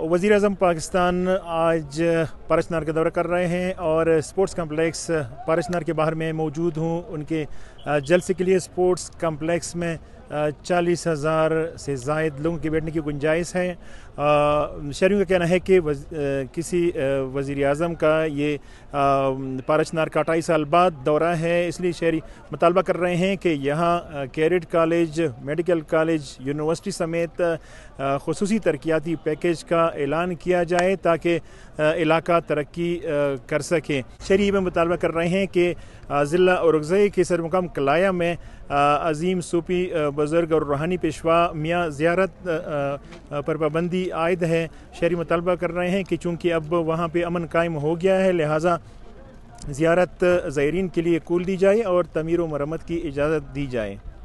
वज़ी अजम पाकिस्तान आज पारशनार का दौरा कर रहे हैं और स्पोर्ट्स कम्प्लेक्स पारशनार के बाहर में मौजूद हूँ उनके जलसे के लिए स्पोर्ट्स कम्प्लेक्स में चालीस हज़ार से जायद लोगों के बैठने की गुंजाइश है शहरी का कहना है कि वज, आ, किसी वज़ी अजम का ये पारचनार का अठाईस साल बाद दौरा है इसलिए शहरी मुतालबा कर रहे हैं कि यहाँ कैरेट कॉलेज मेडिकल कॉलेज यूनिवर्सिटी समेत खसूस तरक्याती पैकेज का ऐलान किया जाए ताकि इलाका तरक्की कर सके शहरी में मुतालबा कर रहे हैं कि ज़िला औरगज़ई के सरमकाम कलाया में अजीम सूपी बुज़ुर्ग और रूहानी पेशवा मियाँ ज़्यारत पर पाबंदी आयद है शहरी मुतालबा कर रहे हैं कि चूँकि अब वहाँ पर अमन कायम हो गया है लिहाजा ज़्यारत ज़ायरीन के लिए कूल दी जाए और तमीर व मरम्मत की इजाज़त दी जाए